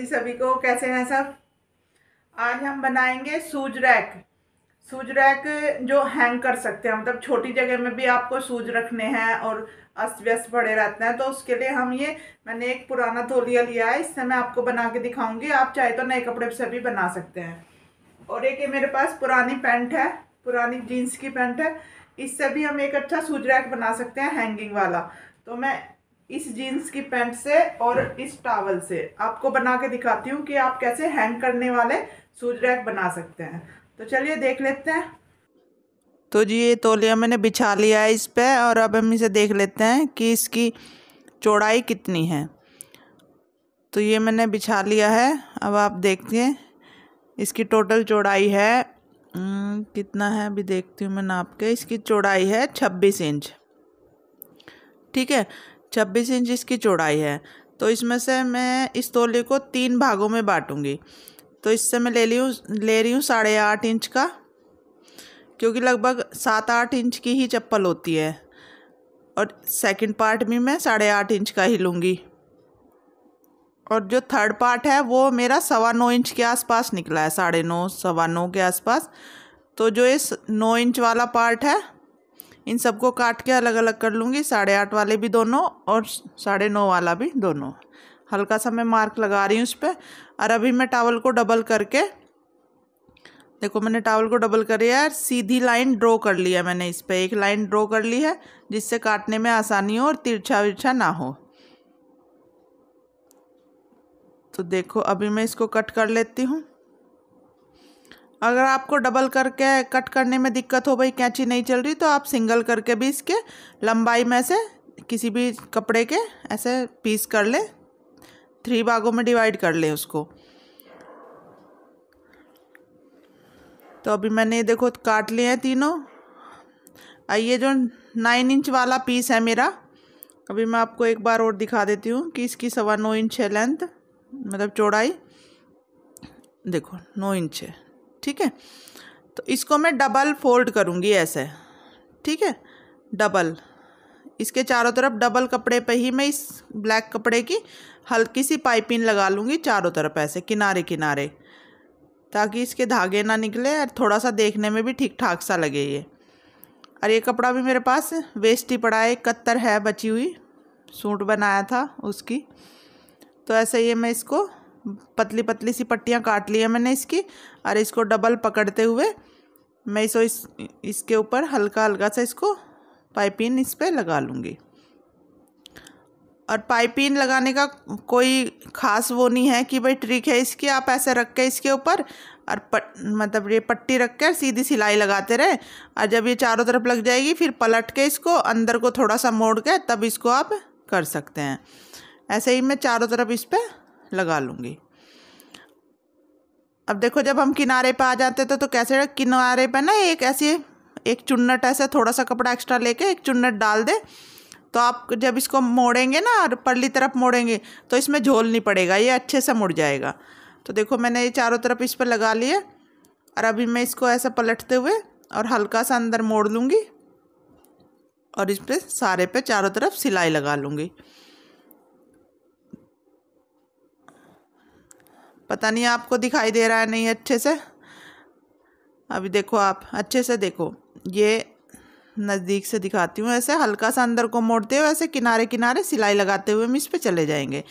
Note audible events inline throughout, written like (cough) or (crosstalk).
जी सभी को कैसे हैं सब आज हम बनाएंगे सूज रैक सूज रैक जो हैंग कर सकते हैं मतलब छोटी जगह में भी आपको सूज रखने हैं और अस्त व्यस्त पड़े रहते हैं तो उसके लिए हम ये मैंने एक पुराना तोलिया लिया है इससे मैं आपको बना के दिखाऊंगी आप चाहे तो नए कपड़े से भी बना सकते हैं और एक ये मेरे पास पुरानी पैंट है पुरानी जीन्स की पैंट है इससे भी हम एक अच्छा सूज रैक बना सकते हैं हैंगिंग वाला तो मैं इस जीन्स की पैंट से और इस टावल से आपको बना के दिखाती हूँ कि आप कैसे हैंग करने वाले सूज रैक बना सकते हैं तो चलिए देख लेते हैं तो जी ये तोलिया मैंने बिछा लिया है इस पर और अब हम इसे देख लेते हैं कि इसकी चौड़ाई कितनी है तो ये मैंने बिछा लिया है अब आप देखते हैं इसकी टोटल चौड़ाई है कितना है अभी देखती हूँ मैं नाप के इसकी चौड़ाई है छब्बीस इंच ठीक है छब्बीस इंच इसकी चौड़ाई है तो इसमें से मैं इस तोले को तीन भागों में बांटूँगी तो इससे मैं ले ली ले रही हूँ साढ़े आठ इंच का क्योंकि लगभग सात आठ इंच की ही चप्पल होती है और सेकंड पार्ट भी मैं साढ़े आठ इंच का ही लूँगी और जो थर्ड पार्ट है वो मेरा सवा नौ इंच के आसपास निकला है साढ़े नौ सवा नौ के आसपास तो जो इस नौ इंच वाला पार्ट है इन सबको काट के अलग अलग कर लूँगी साढ़े आठ वाले भी दोनों और साढ़े नौ वाला भी दोनों हल्का सा मैं मार्क लगा रही हूँ उस पर और अभी मैं टावल को डबल करके देखो मैंने टावल को डबल कर लिया है सीधी लाइन ड्रॉ कर लिया मैंने इस पर एक लाइन ड्रॉ कर ली है जिससे काटने में आसानी हो और तिरछा विरछा ना हो तो देखो अभी मैं इसको कट कर लेती हूँ अगर आपको डबल करके कट करने में दिक्कत हो भाई कैंची नहीं चल रही तो आप सिंगल करके भी इसके लंबाई में से किसी भी कपड़े के ऐसे पीस कर लें थ्री भागों में डिवाइड कर लें उसको तो अभी मैंने ये देखो काट लिए हैं तीनों ये जो नाइन इंच वाला पीस है मेरा अभी मैं आपको एक बार और दिखा देती हूँ कि इसकी सवा नौ इंच है लेंथ मतलब चौड़ाई देखो नौ इंच है ठीक है तो इसको मैं डबल फोल्ड करूँगी ऐसे ठीक है डबल इसके चारों तरफ डबल कपड़े पे ही मैं इस ब्लैक कपड़े की हल्की सी पाइपिंग लगा लूँगी चारों तरफ ऐसे किनारे किनारे ताकि इसके धागे ना निकले और थोड़ा सा देखने में भी ठीक ठाक सा लगे ये और ये कपड़ा भी मेरे पास वेस्ट ही पड़ा है कत्तर है बची हुई सूट बनाया था उसकी तो ऐसे ये मैं इसको पतली पतली सी पट्टियाँ काट ली है मैंने इसकी और इसको डबल पकड़ते हुए मैं इसको इस इसके ऊपर हल्का हल्का सा इसको पाइपिन इस पर लगा लूँगी और पाइपिन लगाने का कोई ख़ास वो नहीं है कि भाई ट्रिक है इसकी आप ऐसे रख के इसके ऊपर और पट मतलब ये पट्टी रख कर सीधी सिलाई लगाते रहे और जब ये चारों तरफ लग जाएगी फिर पलट के इसको अंदर को थोड़ा सा मोड़ के तब इसको आप कर सकते हैं ऐसे ही मैं चारों तरफ इस पर लगा लूँगी अब देखो जब हम किनारे पर आ जाते थे तो कैसे किनारे पर ना एक ऐसी एक चुन्नट ऐसे थोड़ा सा कपड़ा एक्स्ट्रा लेके एक चुन्नट डाल दे तो आप जब इसको मोड़ेंगे ना और परली तरफ मोड़ेंगे तो इसमें झोल नहीं पड़ेगा ये अच्छे से मुड़ जाएगा तो देखो मैंने ये चारों तरफ इस पर लगा लिए और अभी मैं इसको ऐसा पलटते हुए और हल्का सा अंदर मोड़ लूँगी और इस पर सारे पे चारों तरफ सिलाई लगा लूँगी पता नहीं आपको दिखाई दे रहा है नहीं अच्छे से अभी देखो आप अच्छे से देखो ये नज़दीक से दिखाती हूँ ऐसे हल्का सा अंदर को मोड़ते हुए ऐसे किनारे किनारे सिलाई लगाते हुए हम इस पर चले जाएंगे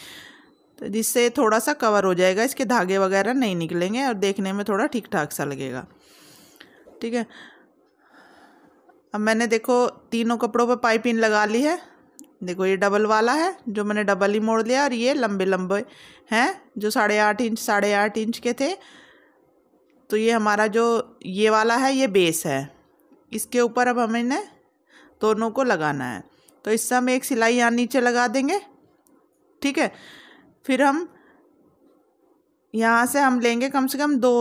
तो जिससे थोड़ा सा कवर हो जाएगा इसके धागे वगैरह नहीं निकलेंगे और देखने में थोड़ा ठीक ठाक सा लगेगा ठीक है अब मैंने देखो तीनों कपड़ों पर पाइपिंग लगा ली है देखो ये डबल वाला है जो मैंने डबल ही मोड़ लिया और ये लंबे लंबे हैं जो साढ़े आठ इंच साढ़े आठ इंच के थे तो ये हमारा जो ये वाला है ये बेस है इसके ऊपर अब हमें ने दोनों को लगाना है तो इससे हम एक सिलाई यहाँ नीचे लगा देंगे ठीक है फिर हम यहाँ से हम लेंगे कम से कम दो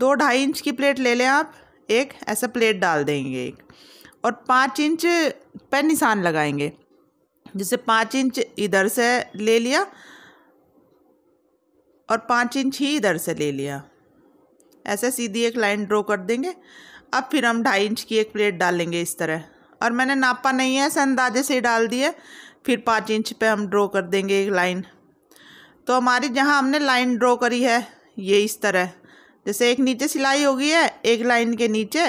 दो ढाई इंच की प्लेट ले लें आप एक ऐसा प्लेट डाल देंगे एक और पाँच इंच पर निशान लगाएंगे जैसे पाँच इंच इधर से ले लिया और पाँच इंच ही इधर से ले लिया ऐसे सीधी एक लाइन ड्रॉ कर देंगे अब फिर हम ढाई इंच की एक प्लेट डालेंगे इस तरह और मैंने नापा नहीं है ऐसे अंदाजे से ही डाल दिए फिर पाँच इंच पे हम ड्रॉ कर देंगे एक लाइन तो हमारी जहाँ हमने लाइन ड्रॉ करी है ये इस तरह जैसे एक नीचे सिलाई हो गई है एक लाइन के नीचे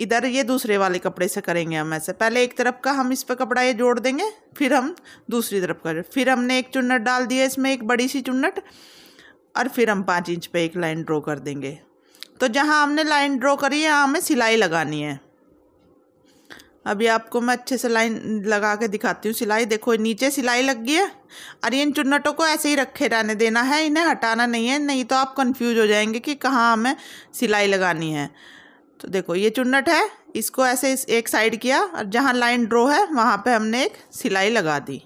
इधर ये दूसरे वाले कपड़े से करेंगे हम ऐसे पहले एक तरफ का हम इस पर कपड़ा ये जोड़ देंगे फिर हम दूसरी तरफ का फिर हमने एक चुन्नट डाल दिया इसमें एक बड़ी सी चुन्नट और फिर हम पाँच इंच पे एक लाइन ड्रॉ कर देंगे तो जहाँ हमने लाइन ड्रॉ करी है हमें सिलाई लगानी है अभी आपको मैं अच्छे से लाइन लगा के दिखाती हूँ सिलाई देखो नीचे सिलाई लग गई है और इन चुन्नटों को ऐसे ही रखे रहने देना है इन्हें हटाना नहीं है नहीं तो आप कंफ्यूज हो जाएंगे कि कहाँ हमें सिलाई लगानी है तो देखो ये चुन्नट है इसको ऐसे इस एक साइड किया और जहाँ लाइन ड्रॉ है वहाँ पे हमने एक सिलाई लगा दी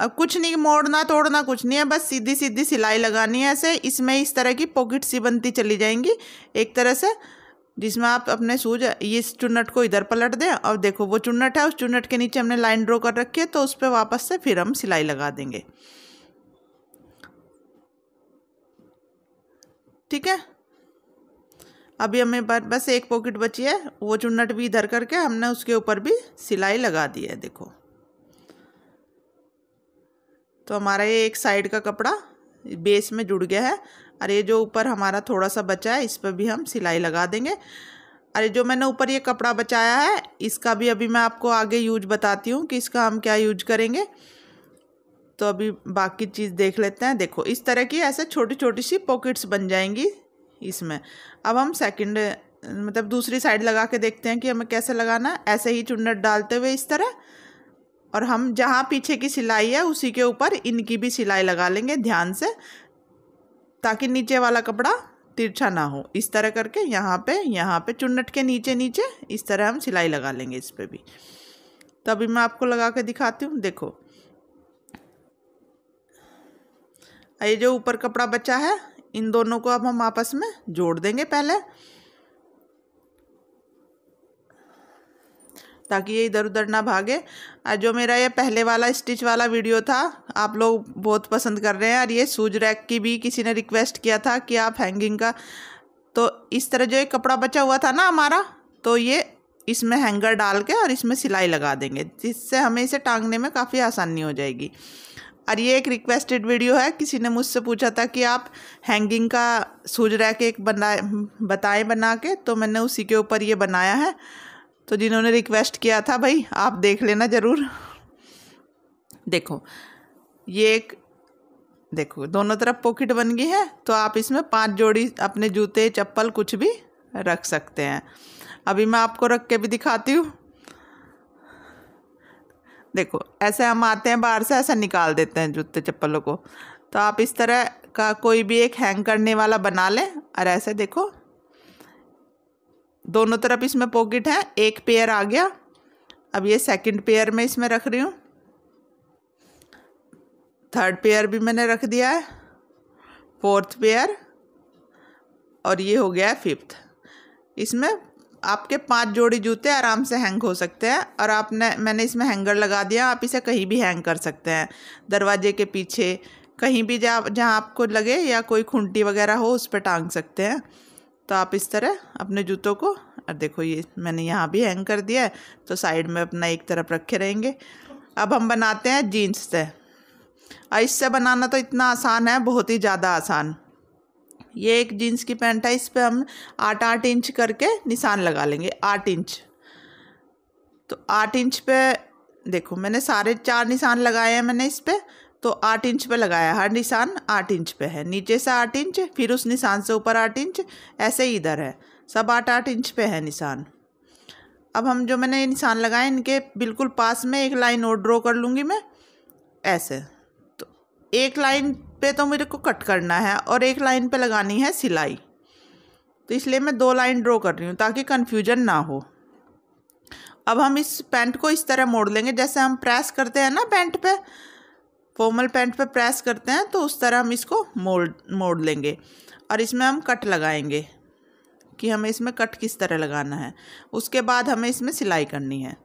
अब कुछ नहीं मोड़ना तोड़ना कुछ नहीं है बस सीधी सीधी सिलाई लगानी है ऐसे इसमें इस तरह की पॉकेट सी बनती चली जाएंगी एक तरह से जिसमें आप अपने सूज इस चुन्नट को इधर पलट दें और देखो वो चुन्नट है उस चुन्नट के नीचे हमने लाइन ड्रॉ कर रखी है तो उस पर वापस से फिर हम सिलाई लगा देंगे ठीक है अभी हमें बस एक पॉकेट बची है वो चुन्नट भी इधर करके हमने उसके ऊपर भी सिलाई लगा दी है देखो तो हमारा ये एक साइड का कपड़ा बेस में जुड़ गया है और ये जो ऊपर हमारा थोड़ा सा बचा है इस पर भी हम सिलाई लगा देंगे अरे जो मैंने ऊपर ये कपड़ा बचाया है इसका भी अभी मैं आपको आगे यूज बताती हूँ कि इसका हम क्या यूज करेंगे तो अभी बाकी चीज़ देख लेते हैं देखो इस तरह की ऐसे छोटी छोटी सी पॉकेट्स बन जाएंगी इसमें अब हम सेकंड मतलब दूसरी साइड लगा के देखते हैं कि हमें कैसे लगाना ऐसे ही चुन्नट डालते हुए इस तरह और हम जहाँ पीछे की सिलाई है उसी के ऊपर इनकी भी सिलाई लगा लेंगे ध्यान से ताकि नीचे वाला कपड़ा तिरछा ना हो इस तरह करके यहाँ पे यहाँ पे चुन्नट के नीचे नीचे इस तरह हम सिलाई लगा लेंगे इस पर भी तो अभी मैं आपको लगा के दिखाती हूँ देखो ये जो ऊपर कपड़ा बचा है इन दोनों को अब हम आपस में जोड़ देंगे पहले ताकि ये इधर उधर ना भागे जो मेरा ये पहले वाला स्टिच वाला वीडियो था आप लोग बहुत पसंद कर रहे हैं और ये सूज रैक की भी किसी ने रिक्वेस्ट किया था कि आप हैंगिंग का तो इस तरह जो एक कपड़ा बचा हुआ था ना हमारा तो ये इसमें हैंगर डाल के और इसमें सिलाई लगा देंगे जिससे हमें इसे टांगने में काफ़ी आसानी हो जाएगी और ये एक रिक्वेस्टेड वीडियो है किसी ने मुझसे पूछा था कि आप हैंगिंग का सूज रह के एक बनाए बताएं बना के तो मैंने उसी के ऊपर ये बनाया है तो जिन्होंने रिक्वेस्ट किया था भाई आप देख लेना ज़रूर देखो ये एक देखो दोनों तरफ पॉकेट बन गई है तो आप इसमें पांच जोड़ी अपने जूते चप्पल कुछ भी रख सकते हैं अभी मैं आपको रख के भी दिखाती हूँ देखो ऐसे हम आते हैं बाहर से ऐसा निकाल देते हैं जूते चप्पलों को तो आप इस तरह का कोई भी एक हैंग करने वाला बना लें और ऐसे देखो दोनों तरफ इसमें पॉकेट है एक पेयर आ गया अब ये सेकंड पेयर में इसमें रख रही हूँ थर्ड पेयर भी मैंने रख दिया है फोर्थ पेयर और ये हो गया है फिफ्थ इसमें आपके पांच जोड़ी जूते आराम से हैंग हो सकते हैं और आपने मैंने इसमें हैंगर लगा दिया आप इसे कहीं भी हैंग कर सकते हैं दरवाजे के पीछे कहीं भी जहाँ जहाँ आपको लगे या कोई खूंटी वगैरह हो उस पर टांग सकते हैं तो आप इस तरह अपने जूतों को और देखो ये मैंने यहाँ भी हैंग कर दिया है तो साइड में अपना एक तरफ रखे रहेंगे अब हम बनाते हैं जीन्स से और इससे बनाना तो इतना आसान है बहुत ही ज़्यादा आसान ये एक जीन्स की पैंट है इस पर हम आठ आठ इंच करके निशान लगा लेंगे आठ इंच तो आठ इंच पे देखो मैंने सारे चार निशान लगाए हैं मैंने इस पर तो आठ इंच पे लगाया हर निशान आठ इंच पे है नीचे से आठ इंच फिर उस निशान से ऊपर आठ इंच ऐसे ही इधर है सब आठ आठ इंच पे है निशान अब हम जो मैंने निशान लगाए इनके बिल्कुल पास में एक लाइन और ड्रॉ कर लूँगी मैं ऐसे तो एक लाइन पे तो मेरे को कट करना है और एक लाइन पे लगानी है सिलाई तो इसलिए मैं दो लाइन ड्रॉ कर रही हूँ ताकि कन्फ्यूजन ना हो अब हम इस पैंट को इस तरह मोड़ लेंगे जैसे हम प्रेस करते हैं ना पैंट पे फॉर्मल पैंट पे प्रेस करते हैं तो उस तरह हम इसको मोड़ मोड़ लेंगे और इसमें हम कट लगाएंगे कि हमें इसमें कट किस तरह लगाना है उसके बाद हमें इसमें सिलाई करनी है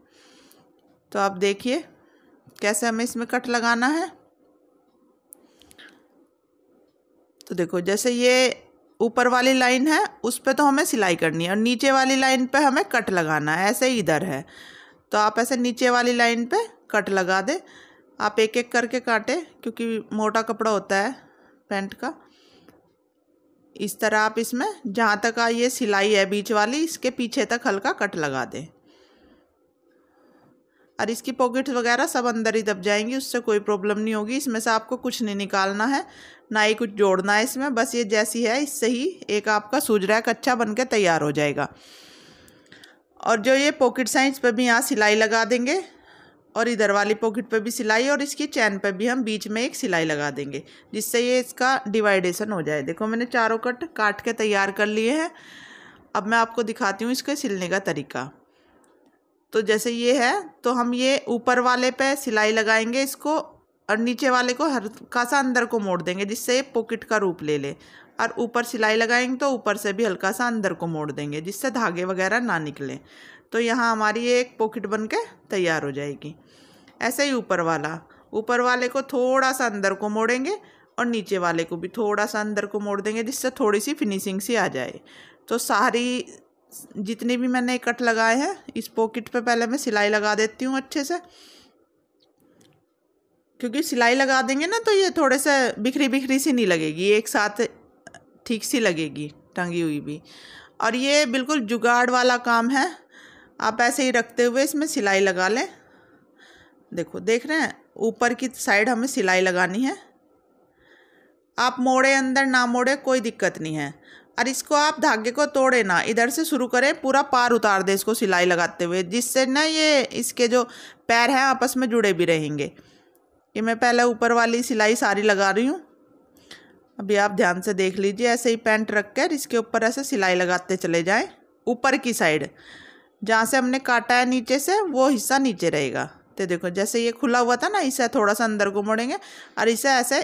तो आप देखिए कैसे हमें इसमें कट लगाना है तो देखो जैसे ये ऊपर वाली लाइन है उस पर तो हमें सिलाई करनी है और नीचे वाली लाइन पे हमें कट लगाना है ऐसे इधर है तो आप ऐसे नीचे वाली लाइन पे कट लगा दें आप एक एक करके काटें क्योंकि मोटा कपड़ा होता है पैंट का इस तरह आप इसमें जहाँ तक ये सिलाई है बीच वाली इसके पीछे तक हल्का कट लगा दें और इसकी पॉकेट वगैरह सब अंदर ही दब जाएंगी उससे कोई प्रॉब्लम नहीं होगी इसमें से आपको कुछ नहीं निकालना है ना ही कुछ जोड़ना है इसमें बस ये जैसी है इससे ही एक आपका सूज रैक अच्छा बन के तैयार हो जाएगा और जो ये पॉकेट साइज पर भी यहाँ सिलाई लगा देंगे और इधर वाली पॉकेट पर भी सिलाई और इसकी चैन पर भी हम बीच में एक सिलाई लगा देंगे जिससे ये इसका डिवाइडेशन हो जाए देखो मैंने चारों कट काट के तैयार कर लिए हैं अब मैं आपको दिखाती हूँ इसके सिलने का तरीका तो जैसे ये है तो हम ये ऊपर वाले पे सिलाई लगाएंगे इसको और नीचे वाले को हल्का सा अंदर को मोड़ देंगे जिससे ये पॉकेट का रूप ले ले और ऊपर सिलाई लगाएंगे तो ऊपर से भी हल्का सा अंदर को मोड़ देंगे जिससे धागे वगैरह ना निकले तो यहाँ हमारी ये एक पॉकेट बन के तैयार हो जाएगी ऐसे ही ऊपर वाला ऊपर वाले को थोड़ा सा अंदर को मोड़ेंगे और नीचे वाले को भी थोड़ा सा अंदर को मोड़ देंगे जिससे थोड़ी सी फिनिशिंग सी आ जाए तो सारी जितने भी मैंने कट लगाए हैं इस पॉकेट पे पहले मैं सिलाई लगा देती हूँ अच्छे से क्योंकि सिलाई लगा देंगे ना तो ये थोड़े से बिखरी बिखरी सी नहीं लगेगी एक साथ ठीक सी लगेगी टंगी हुई भी और ये बिल्कुल जुगाड़ वाला काम है आप ऐसे ही रखते हुए इसमें सिलाई लगा लें देखो देख रहे हैं ऊपर की साइड हमें सिलाई लगानी है आप मोड़े अंदर ना मोड़े कोई दिक्कत नहीं है और इसको आप धागे को तोड़े ना इधर से शुरू करें पूरा पार उतार दें इसको सिलाई लगाते हुए जिससे ना ये इसके जो पैर हैं आपस में जुड़े भी रहेंगे ये मैं पहले ऊपर वाली सिलाई सारी लगा रही हूँ अभी आप ध्यान से देख लीजिए ऐसे ही पैंट रख कर इसके ऊपर ऐसे सिलाई लगाते चले जाएँ ऊपर की साइड जहाँ से हमने काटा है नीचे से वो हिस्सा नीचे रहेगा तो देखो जैसे ये खुला हुआ था ना इसे थोड़ा सा अंदर को मोड़ेंगे और इसे ऐसे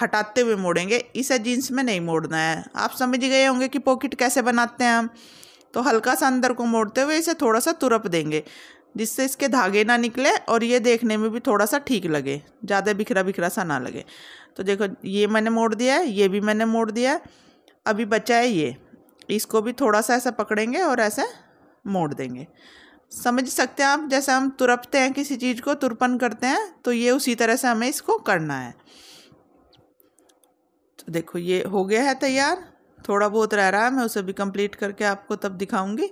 हटाते हुए मोड़ेंगे इसे जीन्स में नहीं मोड़ना है आप समझ गए होंगे कि पॉकेट कैसे बनाते हैं हम तो हल्का सा अंदर को मोड़ते हुए इसे थोड़ा सा तुरप देंगे जिससे इसके धागे ना निकले और ये देखने में भी थोड़ा सा ठीक लगे ज़्यादा बिखरा बिखरा सा ना लगे तो देखो ये मैंने मोड़ दिया है ये भी मैंने मोड़ दिया है अभी बचा है ये इसको भी थोड़ा सा ऐसा पकड़ेंगे और ऐसे मोड़ देंगे समझ सकते हैं आप जैसे हम तुरपते हैं किसी चीज़ को तुरपन करते हैं तो ये उसी तरह से हमें इसको करना है देखो ये हो गया है तैयार थोड़ा बहुत रह रहा है मैं उसे भी कंप्लीट करके आपको तब दिखाऊंगी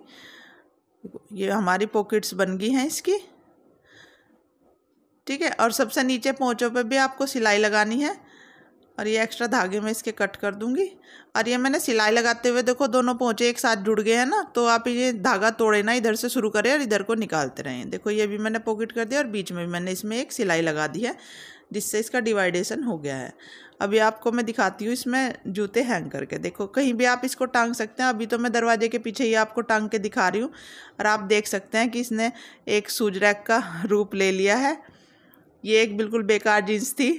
ये हमारी पॉकेट्स बन गई हैं इसकी ठीक है और सबसे नीचे पहुँचों पे भी आपको सिलाई लगानी है और ये एक्स्ट्रा धागे में इसके कट कर दूंगी और ये मैंने सिलाई लगाते हुए देखो दोनों पहुँचे एक साथ जुड़ गए हैं ना तो आप ये धागा तोड़े ना इधर से शुरू करें और इधर को निकालते रहें देखो ये भी मैंने पॉकेट कर दिया और बीच में भी मैंने इसमें एक सिलाई लगा दी है जिससे इसका डिवाइडेशन हो गया है अभी आपको मैं दिखाती हूँ इसमें जूते हैंग करके देखो कहीं भी आप इसको टांग सकते हैं अभी तो मैं दरवाजे के पीछे ही आपको टांग के दिखा रही हूँ और आप देख सकते हैं कि इसने एक सूज रैक का रूप ले लिया है ये एक बिल्कुल बेकार जीन्स थी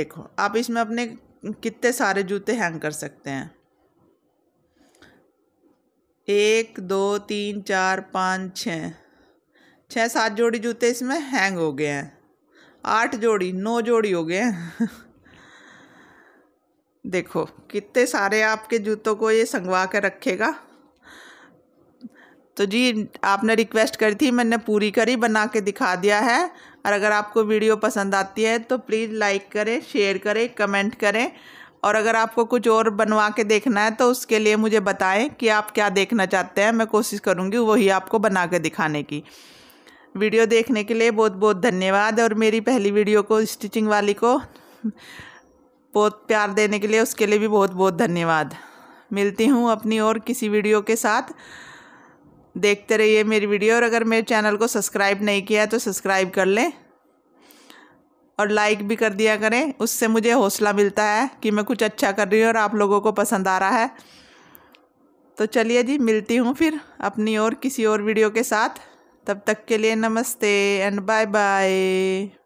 देखो आप इसमें अपने कितने सारे जूते हैंग कर सकते हैं एक दो तीन चार पाँच छः छः सात जोड़ी जूते इसमें हैंग हो गए हैं आठ जोड़ी नौ जोड़ी हो गए (laughs) देखो कितने सारे आपके जूतों को ये संगवा कर रखेगा तो जी आपने रिक्वेस्ट करी थी मैंने पूरी करी बना के दिखा दिया है और अगर आपको वीडियो पसंद आती है तो प्लीज़ लाइक करें शेयर करें कमेंट करें और अगर आपको कुछ और बनवा के देखना है तो उसके लिए मुझे बताएं कि आप क्या देखना चाहते हैं मैं कोशिश करूँगी वही आपको बना के दिखाने की वीडियो देखने के लिए बहुत बहुत धन्यवाद और मेरी पहली वीडियो को स्टिचिंग वाली को बहुत प्यार देने के लिए उसके लिए भी बहुत बहुत धन्यवाद मिलती हूँ अपनी और किसी वीडियो के साथ देखते रहिए मेरी वीडियो और अगर मेरे चैनल को सब्सक्राइब नहीं किया है तो सब्सक्राइब कर लें और लाइक भी कर दिया करें उससे मुझे हौसला मिलता है कि मैं कुछ अच्छा कर रही हूँ और आप लोगों को पसंद आ रहा है तो चलिए जी मिलती हूँ फिर अपनी और किसी और वीडियो के साथ तब तक के लिए नमस्ते एंड बाय बाय